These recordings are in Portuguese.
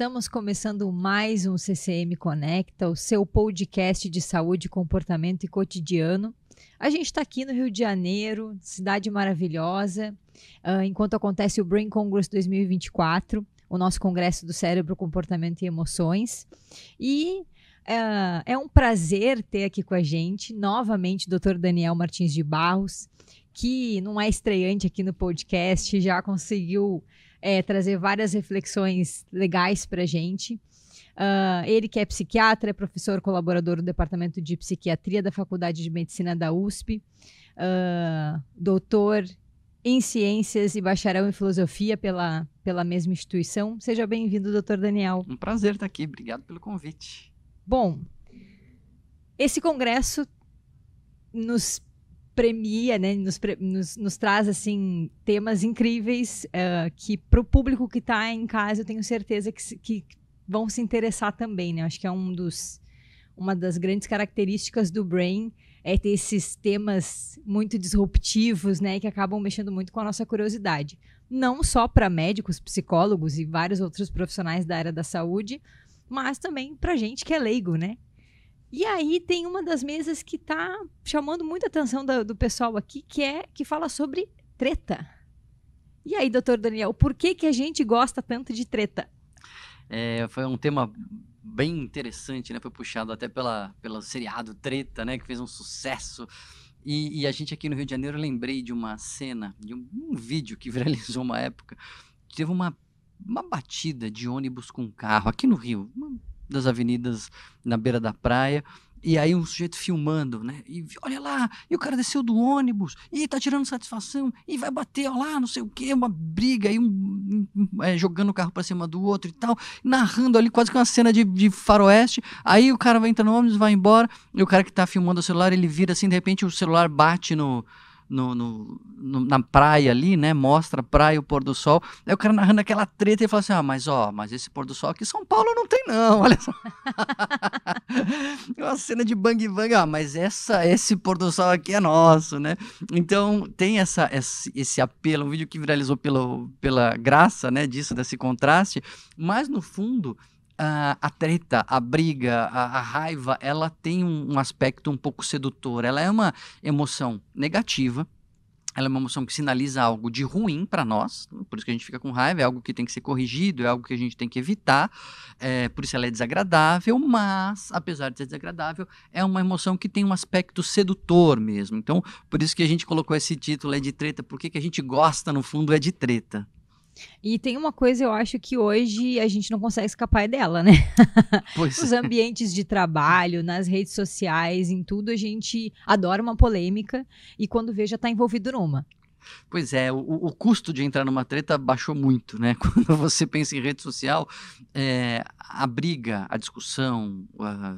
estamos começando mais um CCM Conecta, o seu podcast de saúde, comportamento e cotidiano. A gente está aqui no Rio de Janeiro, cidade maravilhosa, uh, enquanto acontece o Brain Congress 2024, o nosso congresso do cérebro, comportamento e emoções. E uh, é um prazer ter aqui com a gente novamente o Dr. Daniel Martins de Barros, que não é estreante aqui no podcast, já conseguiu é, trazer várias reflexões legais para a gente. Uh, ele que é psiquiatra, é professor colaborador do Departamento de Psiquiatria da Faculdade de Medicina da USP, uh, ah, doutor em Ciências e bacharel em Filosofia pela, pela mesma instituição. Seja bem-vindo, doutor Daniel. Um prazer estar aqui, obrigado pelo convite. Bom, esse congresso nos premia, né, nos, nos, nos traz assim temas incríveis uh, que para o público que está em casa eu tenho certeza que, que vão se interessar também, né? Acho que é um dos uma das grandes características do Brain é ter esses temas muito disruptivos, né, que acabam mexendo muito com a nossa curiosidade. Não só para médicos, psicólogos e vários outros profissionais da área da saúde, mas também para gente que é leigo, né? E aí tem uma das mesas que está chamando muita atenção do, do pessoal aqui, que é que fala sobre treta. E aí, doutor Daniel, por que, que a gente gosta tanto de treta? É, foi um tema bem interessante, né? Foi puxado até pela, pelo seriado Treta, né? Que fez um sucesso. E, e a gente aqui no Rio de Janeiro, lembrei de uma cena, de um, um vídeo que viralizou uma época. Teve uma uma batida de ônibus com carro aqui no Rio, das avenidas na beira da praia. E aí um sujeito filmando, né? E olha lá, e o cara desceu do ônibus, e tá tirando satisfação, e vai bater, ó lá, não sei o quê, uma briga, e um, um é, jogando o carro para cima do outro e tal, narrando ali quase que uma cena de, de faroeste. Aí o cara vai entrar no ônibus, vai embora, e o cara que tá filmando o celular, ele vira assim, de repente o celular bate no, no, no, no, na praia ali, né? Mostra a praia, o pôr do sol. Aí o cara narrando aquela treta e fala assim: ah, mas ó, mas esse pôr do sol aqui em São Paulo não tem, não. Olha só. É uma cena de bang bang, ah, mas essa, esse pôr do sol aqui é nosso, né? Então tem essa, esse, esse apelo, um vídeo que viralizou pelo, pela graça, né? Disso, desse contraste, mas no fundo a, treta, a briga, a, a raiva, ela tem um, um aspecto um pouco sedutor. Ela é uma emoção negativa, ela é uma emoção que sinaliza algo de ruim para nós, por isso que a gente fica com raiva, é algo que tem que ser corrigido, é algo que a gente tem que evitar, é, por isso ela é desagradável, mas, apesar de ser desagradável, é uma emoção que tem um aspecto sedutor mesmo. Então, por isso que a gente colocou esse título, é de treta, porque que a gente gosta, no fundo, é de treta. E tem uma coisa eu acho que hoje a gente não consegue escapar é dela, né? Pois. Os é. ambientes de trabalho, nas redes sociais, em tudo, a gente adora uma polêmica e quando vê já está envolvido numa. Pois é, o, o, custo de entrar numa treta baixou muito, né? Quando você pensa em rede social, é, a briga, a discussão, a,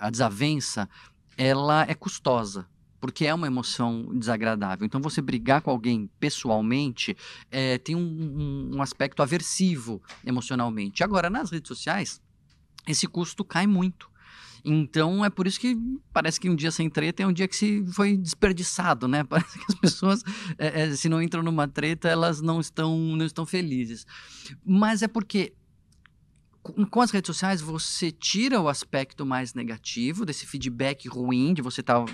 a desavença, ela é custosa porque é uma emoção desagradável. Então, você brigar com alguém pessoalmente é, tem um, um, um aspecto aversivo emocionalmente. Agora, nas redes sociais, esse custo cai muito. Então é por isso que parece que um dia sem treta é um dia que se foi desperdiçado, né? Parece que as pessoas, é, é, se não entram numa treta, elas não estão, não estão felizes. Mas é porque com as redes sociais você tira o aspecto mais negativo desse feedback ruim de você estar tá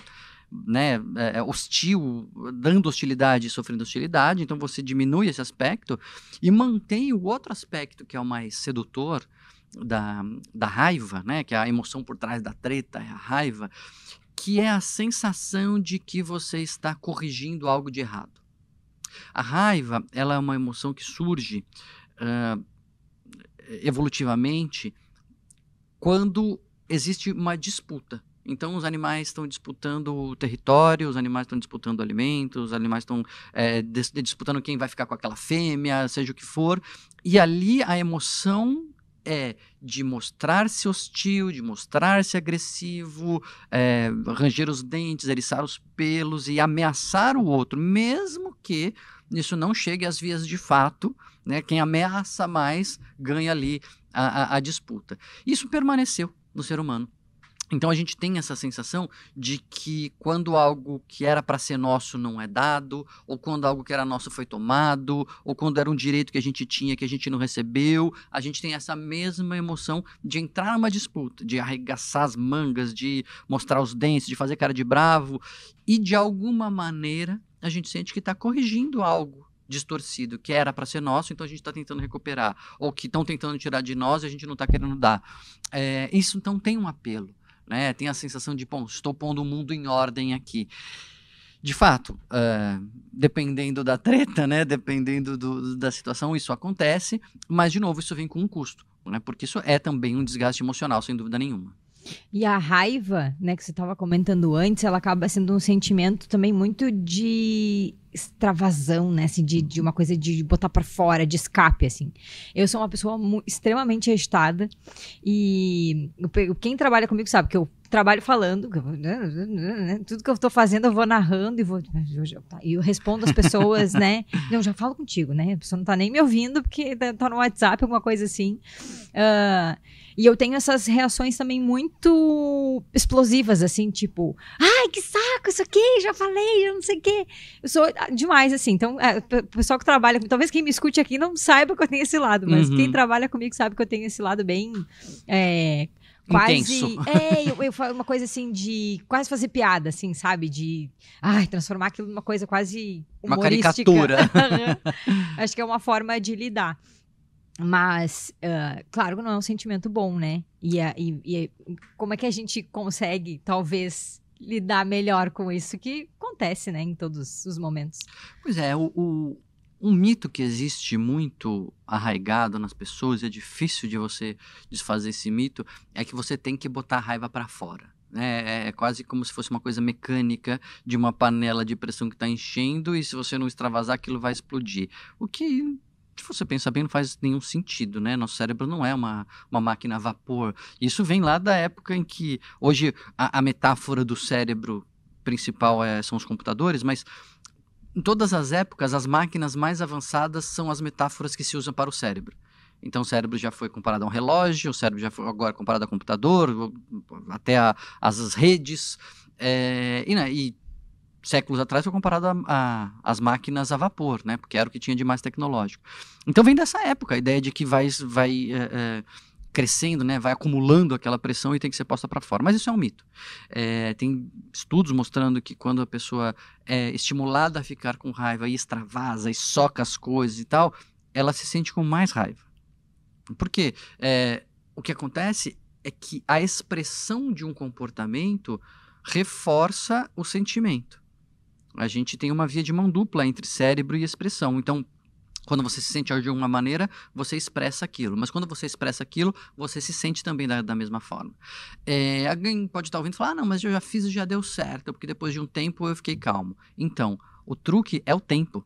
né, é, é, hostil, dando hostilidade e sofrendo hostilidade, então você diminui esse aspecto e mantém o outro aspecto que é o mais sedutor da, da raiva, né, que é a emoção por trás da treta, é a raiva, que é a sensação de que você está corrigindo algo de errado. A raiva ela é uma emoção que surge uh, evolutivamente quando existe uma disputa então os animais estão disputando o território, os animais estão disputando alimentos, os animais estão é, disputando quem vai ficar com aquela fêmea, seja o que for. E ali a emoção é de mostrar-se hostil, de mostrar-se agressivo, é, ranger os dentes, eriçar os pelos e ameaçar o outro, mesmo que isso não chegue às vias de fato, né? Quem ameaça mais ganha ali a, a, a disputa. Isso permaneceu no ser humano. Então a gente tem essa sensação de que quando algo que era para ser nosso não é dado, ou quando algo que era nosso foi tomado, ou quando era um direito que a gente tinha que a gente não recebeu, a gente tem essa mesma emoção de entrar numa disputa, de arregaçar as mangas, de mostrar os dentes, de fazer cara de bravo, e de alguma maneira a gente sente que está corrigindo algo distorcido que era para ser nosso, então a gente está tentando recuperar, ou que estão tentando tirar de nós e a gente não está querendo dar. É, isso então tem um apelo né? Tem a sensação de, bom, estou pondo o mundo em ordem aqui. De fato, uh, dependendo da treta, né? Dependendo do, da situação, isso acontece, mas de novo, isso vem com um custo, né? Porque isso é também um desgaste emocional, sem dúvida nenhuma. E a raiva, né, que você estava comentando antes, ela acaba sendo um sentimento também muito de extravasão, né, assim, de, de uma coisa de botar para fora, de escape, assim. Eu sou uma pessoa extremamente agitada e eu, quem trabalha comigo sabe que eu trabalho falando, né, né, né, tudo que eu estou fazendo eu vou narrando e vou tá. e eu respondo as pessoas, né? Eu já falo contigo, né? A pessoa não está nem me ouvindo porque está tá no WhatsApp, alguma coisa assim. Uh, e eu tenho essas reações também muito explosivas, assim, tipo, ai, que saco isso aqui, já falei, já não sei o quê. Eu sou demais, assim. Então, é, o pessoal que trabalha comigo, talvez quem me escute aqui não saiba que eu tenho esse lado, mas uhum. quem trabalha comigo sabe que eu tenho esse lado bem. É, quase. Intenso. É, eu, eu uma coisa assim de quase fazer piada, assim, sabe? De ai, transformar aquilo numa coisa quase. Uma caricatura. Acho que é uma forma de lidar. Mas, uh, claro que não é um sentimento bom, né? E, a, e, e como é que a gente consegue, talvez, lidar melhor com isso que acontece, né, em todos os momentos? Pois é, o, o um mito que existe muito arraigado nas pessoas, e é difícil de você desfazer esse mito, é que você tem que botar a raiva para fora. Né? É, é, quase como se fosse uma coisa mecânica de uma panela de pressão que está enchendo e se você não extravasar aquilo vai explodir. O que se você pensar bem, não faz nenhum sentido, né? Nosso cérebro não é uma, uma máquina a vapor. Isso vem lá da época em que hoje a, a metáfora do cérebro principal é, são os computadores, mas em todas as épocas, as máquinas mais avançadas são as metáforas que se usam para o cérebro. Então, o cérebro já foi comparado a um relógio, o cérebro já foi agora comparado a computador, até a, as redes. É, e, né, e séculos atrás foi comparado às máquinas a vapor, né? Porque era o que tinha de mais tecnológico. Então vem dessa época a ideia de que vai, vai é, é, crescendo, né? Vai acumulando aquela pressão e tem que ser posta para fora. Mas isso é um mito. É, tem estudos mostrando que quando a pessoa é estimulada a ficar com raiva e extravasa e soca as coisas e tal, ela se sente com mais raiva. Porque é, o que acontece é que a expressão de um comportamento reforça o sentimento a gente tem uma via de mão dupla entre cérebro e expressão. Então, quando você se sente de uma maneira, você expressa aquilo. Mas quando você expressa aquilo, você se sente também da, da mesma forma. É, alguém pode estar ouvindo e falar, ah, não, mas eu já fiz e já deu certo, porque depois de um tempo eu fiquei calmo. Então, o truque é o tempo,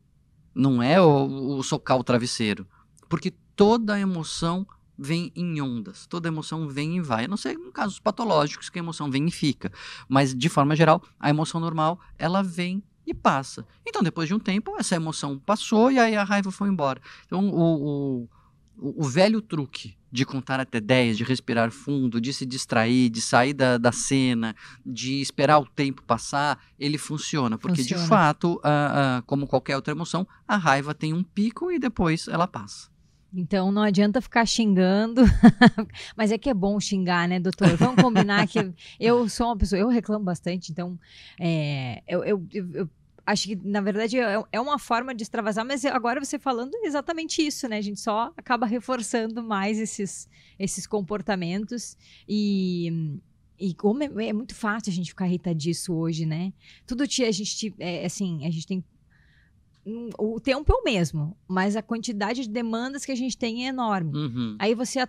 não é o, o socar o travesseiro. Porque toda emoção vem em ondas, toda emoção vem e vai. A não ser em casos patológicos que a emoção vem e fica. Mas, de forma geral, a emoção normal, ela vem e passa. Então, depois de um tempo, essa emoção passou e aí a raiva foi embora. Então, o, o, o velho truque de contar até 10, de respirar fundo, de se distrair, de sair da, da cena, de esperar o tempo passar, ele funciona. Porque, funciona. de fato, a, como qualquer outra emoção, a raiva tem um pico e depois ela passa. Então não adianta ficar xingando, mas é que é bom xingar, né, doutor? Vamos combinar que eu sou uma pessoa, eu reclamo bastante, então é, eu, eu, eu, acho que, na verdade, é, é uma forma de extravasar, mas agora você falando é exatamente isso, né? A gente só acaba reforçando mais esses, esses comportamentos e. E como é, é muito fácil a gente ficar irritadiço hoje, né? Tudo que a gente, é, assim, a gente tem o tempo é o mesmo, mas a quantidade de demandas que a gente tem é enorme. Uhum. Aí você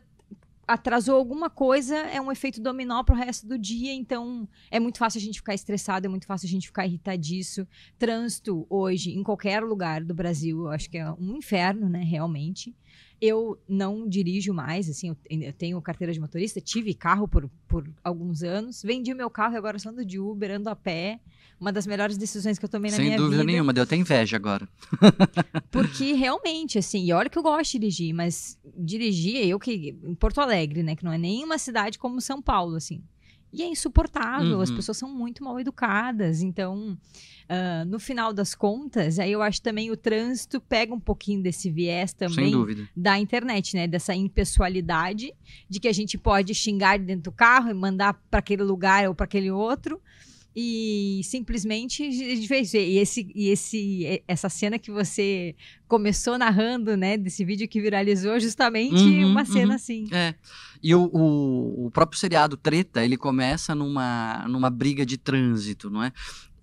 atrasou alguma coisa, é um efeito dominó para o resto do dia, então é muito fácil a gente ficar estressado, é muito fácil a gente ficar irritadiço. Trânsito hoje, em qualquer lugar do Brasil, eu acho que é um inferno, né, realmente. Eu não dirijo mais, assim, eu tenho carteira de motorista, tive carro por, por alguns anos, vendi o meu carro e agora só ando de Uber, ando a pé uma das melhores decisões que eu tomei na minha vida. Sem dúvida nenhuma, deu até inveja agora. porque realmente, assim, e olha que eu gosto de dirigir, mas dirigir é eu que. em Porto Alegre, né? Que não é nenhuma cidade como São Paulo, assim. E é insuportável, uhum. as pessoas são muito mal educadas. Então, uh, no final das contas, aí eu acho também o trânsito pega um pouquinho desse viés também da internet, né? Dessa impessoalidade de que a gente pode xingar dentro do carro e mandar para aquele lugar ou para aquele outro e simplesmente de vez e esse e esse essa cena que você começou narrando né desse vídeo que viralizou justamente uhum, uma uhum. cena uhum. assim é e o, o, o, próprio seriado treta ele começa numa numa briga de trânsito não é?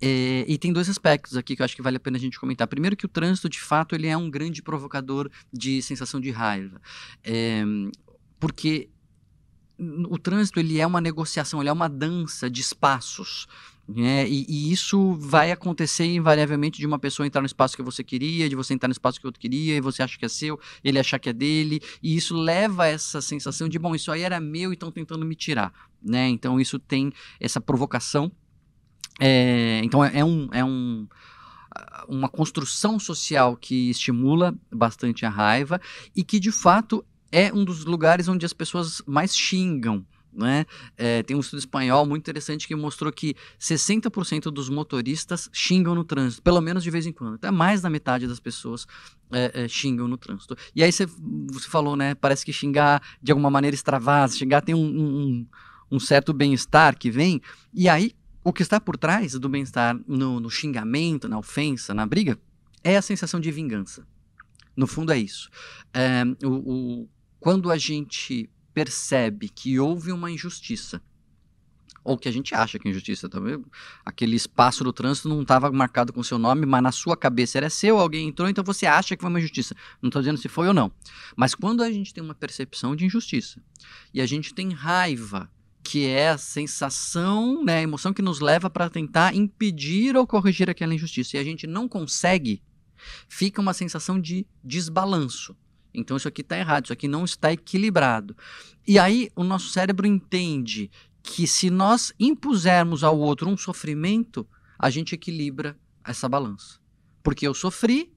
é e tem dois aspectos aqui que eu acho que vale a pena a gente comentar. Primeiro que o trânsito, de fato, ele é um grande provocador de sensação de raiva. É, porque o trânsito ele é uma negociação, ele é uma dança de espaços. Né? E, e, isso vai acontecer invariavelmente de uma pessoa entrar no espaço que você queria, de você entrar no espaço que outro queria, e você acha que é seu, ele achar que é dele, e isso leva a essa sensação de, bom, isso aí era meu e estão tentando me tirar. Né? Então isso tem essa provocação. É, então é, é um. É um uma construção social que estimula bastante a raiva e que de fato é um dos lugares onde as pessoas mais xingam né? É, tem um estudo espanhol muito interessante que mostrou que 60% dos motoristas xingam no trânsito, pelo menos de vez em quando. Até mais da metade das pessoas é, é, xingam no trânsito. E aí você falou, né? Parece que xingar de alguma maneira extravasa, xingar tem um, um, um certo bem-estar que vem. E aí, o que está por trás do bem-estar no, no xingamento, na ofensa, na briga, é a sensação de vingança. No fundo, é isso. É, o, o, quando a gente percebe que houve uma injustiça, ou que a gente acha que é injustiça também, tá aquele espaço do trânsito não estava marcado com seu nome, mas na sua cabeça era seu, alguém entrou, então você acha que foi uma injustiça. Não estou dizendo se foi ou não. Mas quando a gente tem uma percepção de injustiça e a gente tem raiva que é a sensação, né, a emoção que nos leva para tentar impedir ou corrigir aquela injustiça. E a gente não consegue, fica uma sensação de desbalanço. Então isso aqui está errado, isso aqui não está equilibrado. E aí o nosso cérebro entende que se nós impusermos ao outro um sofrimento, a gente equilibra essa balança. Porque eu sofri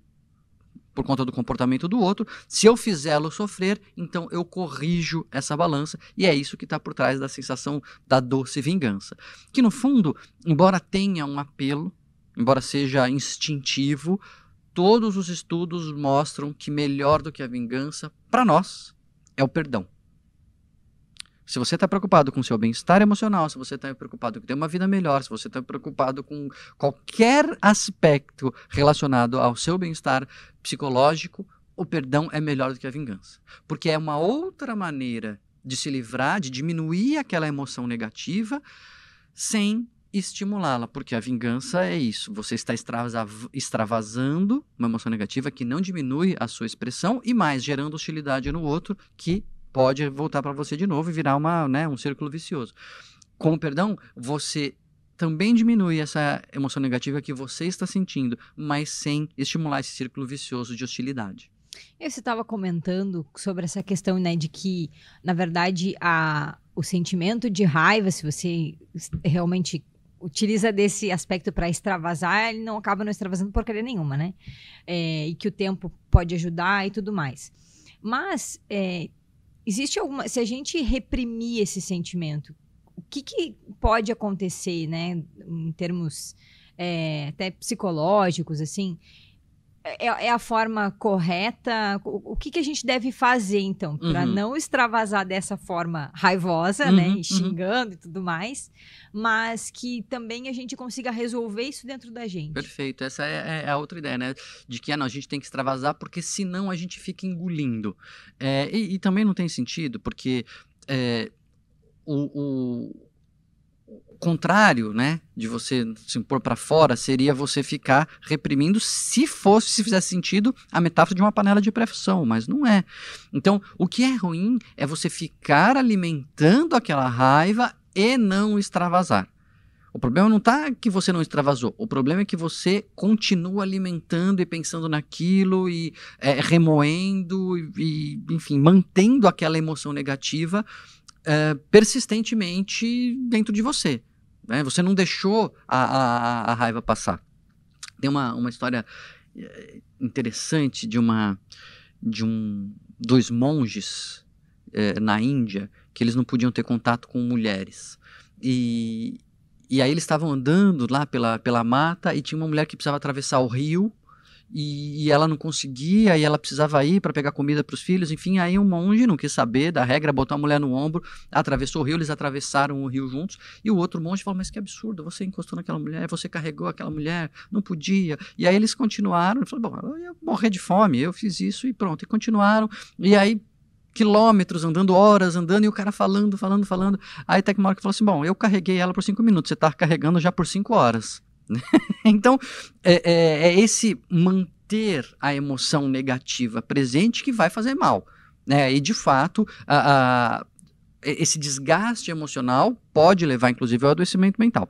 por conta do comportamento do outro, se eu fizê-lo sofrer, então eu corrijo essa balança, e é isso que está por trás da sensação da doce vingança. Que no fundo, embora tenha um apelo, embora seja instintivo, todos os estudos mostram que melhor do que a vingança, para nós, é o perdão. Se você está preocupado com seu bem-estar emocional, se você está preocupado com ter uma vida melhor, se você está preocupado com qualquer aspecto relacionado ao seu bem-estar psicológico, o perdão é melhor do que a vingança. Porque é uma outra maneira de se livrar, de diminuir aquela emoção negativa, sem estimulá-la, porque a vingança é isso. Você está extravasando uma emoção negativa que não diminui a sua expressão e mais gerando hostilidade no outro que pode voltar para você de novo e virar uma, né, um círculo vicioso. Com o perdão, você também diminui essa emoção negativa que você está sentindo, mas sem estimular esse círculo vicioso de hostilidade. Eu estava comentando sobre essa questão, né, de que, na verdade, a, o sentimento de raiva, se você realmente utiliza desse aspecto para extravasar, ele não acaba não extravasando porcaria nenhuma, né? É, e que o tempo pode ajudar e tudo mais. Mas é, existe alguma. Se a gente reprimir esse sentimento, o que, que pode acontecer, né? Em termos é, até psicológicos, assim, é, é, é a forma correta? O, o, que, que a gente deve fazer, então, para uhum. não extravasar dessa forma raivosa, né, uhum, né? E uhum. xingando uhum. e tudo mais, mas que também a gente consiga resolver isso dentro da gente. Perfeito. Essa é, é, é a outra ideia, né? De que ah, não, a gente tem que extravasar, porque senão a gente fica engolindo. É, e, e, também não tem sentido, porque. É, o contrário, né, de você se impor para fora, seria você ficar reprimindo se fosse, se fizesse sentido, a metáfora de uma panela de pressão, mas não é. Então, o que é ruim é você ficar alimentando aquela raiva e não extravasar. O problema não está que você não extravasou, o problema é que você continua alimentando e pensando naquilo e é, remoendo e, e, enfim, mantendo aquela emoção negativa é, persistentemente dentro de você. Né? Você não deixou a, a, a raiva passar. Tem uma, uma história é, interessante de uma de um dois monges é, na Índia que eles não podiam ter contato com mulheres e e aí eles estavam andando lá pela, pela mata e tinha uma mulher que precisava atravessar o rio e, e, ela não conseguia, e ela precisava ir para pegar comida para os filhos, enfim, aí um monge não quis saber da regra, botou a mulher no ombro, atravessou o rio, eles atravessaram o rio juntos, e o outro monge falou, mas que absurdo, você encostou naquela mulher, você carregou aquela mulher, não podia, e aí eles continuaram, falou, bom, eu ia morrer de fome, eu fiz isso e pronto, e continuaram, e aí quilômetros andando, horas andando, e o cara falando, falando, falando, aí até que uma hora que falou assim, bom, eu carreguei ela por cinco minutos, você está carregando já por cinco horas, então, é, é, é, esse manter a emoção negativa presente que vai fazer mal. Né? E, de fato, a, a, esse desgaste emocional pode levar, inclusive, ao adoecimento mental.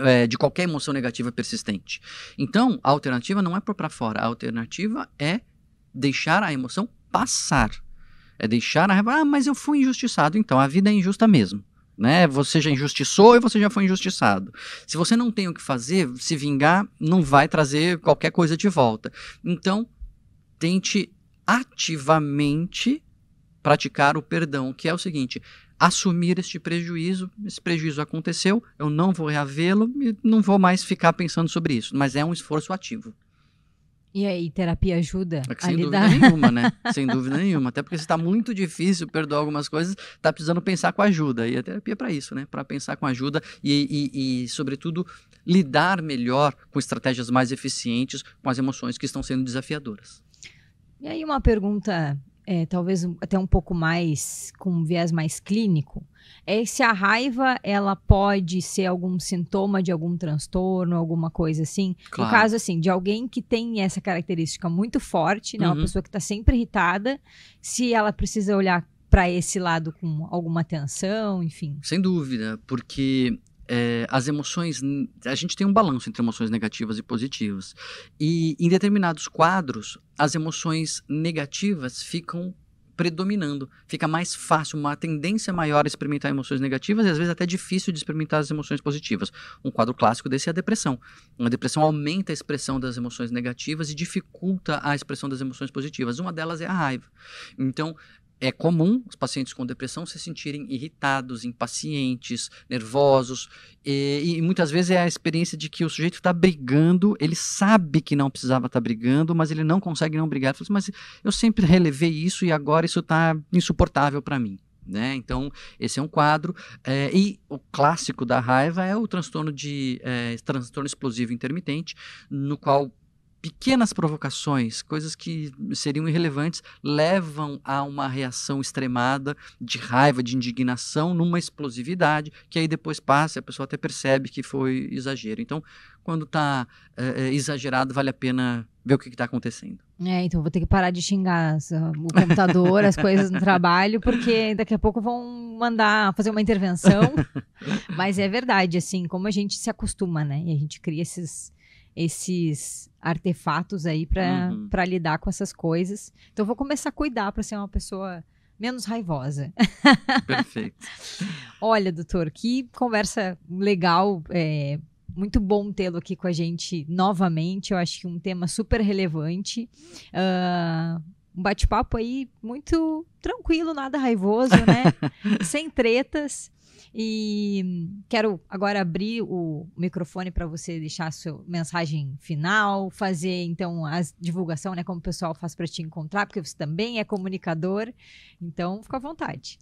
É, de qualquer emoção negativa persistente. Então, a alternativa não é pôr para fora, a alternativa é deixar a emoção passar. É deixar a ah, mas eu fui injustiçado, então a vida é injusta mesmo. Né? Você já injustiçou e você já foi injustiçado. Se você não tem o que fazer, se vingar não vai trazer qualquer coisa de volta. Então, tente ativamente praticar o perdão, que é o seguinte: assumir este prejuízo, esse prejuízo aconteceu, eu não vou reavê-lo e não vou mais ficar pensando sobre isso, mas é um esforço ativo. E aí, terapia ajuda? É que, sem dúvida nenhuma, né? sem dúvida nenhuma. Até porque se está muito difícil perdoar algumas coisas, está precisando pensar com ajuda. E a terapia é para isso, né? Para pensar com ajuda e, e, e, sobretudo, lidar melhor com estratégias mais eficientes com as emoções que estão sendo desafiadoras. E aí, uma pergunta é, talvez até um pouco mais, com um viés mais clínico, é se a raiva ela pode ser algum sintoma de algum transtorno, alguma coisa assim. Claro. No caso, assim, de alguém que tem essa característica muito forte, né? Uhum. Uma pessoa que está sempre irritada, se ela precisa olhar para esse lado com alguma atenção, enfim. Sem dúvida, porque é, as emoções. A gente tem um balanço entre emoções negativas e positivas. E em determinados quadros, as emoções negativas ficam predominando. Fica mais fácil, uma tendência maior a experimentar emoções negativas e às vezes até difícil de experimentar as emoções positivas. Um quadro clássico desse é a depressão. Uma depressão aumenta a expressão das emoções negativas e dificulta a expressão das emoções positivas. Uma delas é a raiva. Então, é comum os pacientes com depressão se sentirem irritados, impacientes, nervosos e, e muitas vezes é a experiência de que o sujeito está brigando, ele sabe que não precisava estar tá brigando, mas ele não consegue não brigar. Ele fala assim, mas eu sempre relevei isso e agora isso está insuportável para mim. Né? Então, esse é um quadro. É, e o clássico da raiva é o transtorno de é, transtorno explosivo intermitente, no qual pequenas provocações, coisas que seriam irrelevantes, levam a uma reação extremada de raiva, de indignação, numa explosividade, que aí depois passa e a pessoa até percebe que foi exagero. Então, quando está é, eh, eh, exagerado, vale a pena ver o que está acontecendo. É, então vou ter que parar de xingar ah, o computador, as coisas no trabalho, porque daqui a pouco vão mandar fazer uma intervenção. Mas é verdade, assim, como a gente se acostuma, né? E a gente cria esses esses artefatos aí para uhum. lidar com essas coisas. Então vou começar a cuidar para ser uma pessoa menos raivosa. Perfeito. Olha, doutor, que conversa legal. É, muito bom tê-lo aqui com a gente novamente. Eu acho que um tema super relevante. Uh, um bate-papo aí muito tranquilo, nada raivoso, né? Sem tretas. E quero agora abrir o microfone para você deixar a sua mensagem final, fazer então a divulgação, né? Como o pessoal faz para te encontrar, porque você também é comunicador. Então, fica à vontade.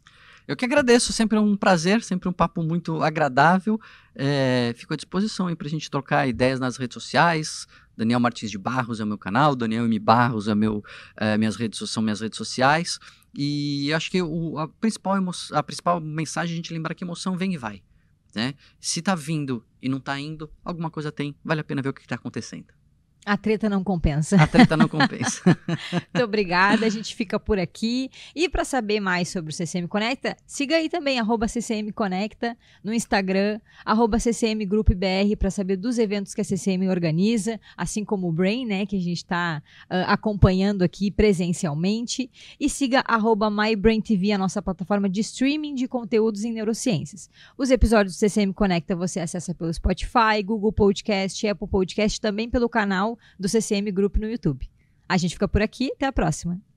Eu que agradeço, sempre um prazer, sempre um papo muito agradável. É, fico à disposição para a gente trocar ideias nas redes sociais, Daniel Martins de Barros é o meu canal, Daniel M. Barros é meu, é, minhas redes, são minhas redes sociais. E acho que o, a, principal emo, a principal mensagem é a gente lembrar que emoção vem e vai. Né? Se está vindo e não está indo, alguma coisa tem, vale a pena ver o que está acontecendo. A treta não compensa. A treta não compensa. Muito obrigada, a gente fica por aqui. E para saber mais sobre o CCM Conecta, siga aí também, arroba CCM Conecta, no Instagram, arroba CCM Grupo BR, para saber dos eventos que a CCM organiza, assim como o Brain, né, que a gente está uh, ah, acompanhando aqui presencialmente. E siga arroba MyBrainTV, a nossa plataforma de streaming de conteúdos em neurociências. Os episódios do CCM Conecta você acessa pelo Spotify, Google Podcast, Apple Podcast, também pelo canal do CCM Group no YouTube. A gente fica por aqui, até a próxima.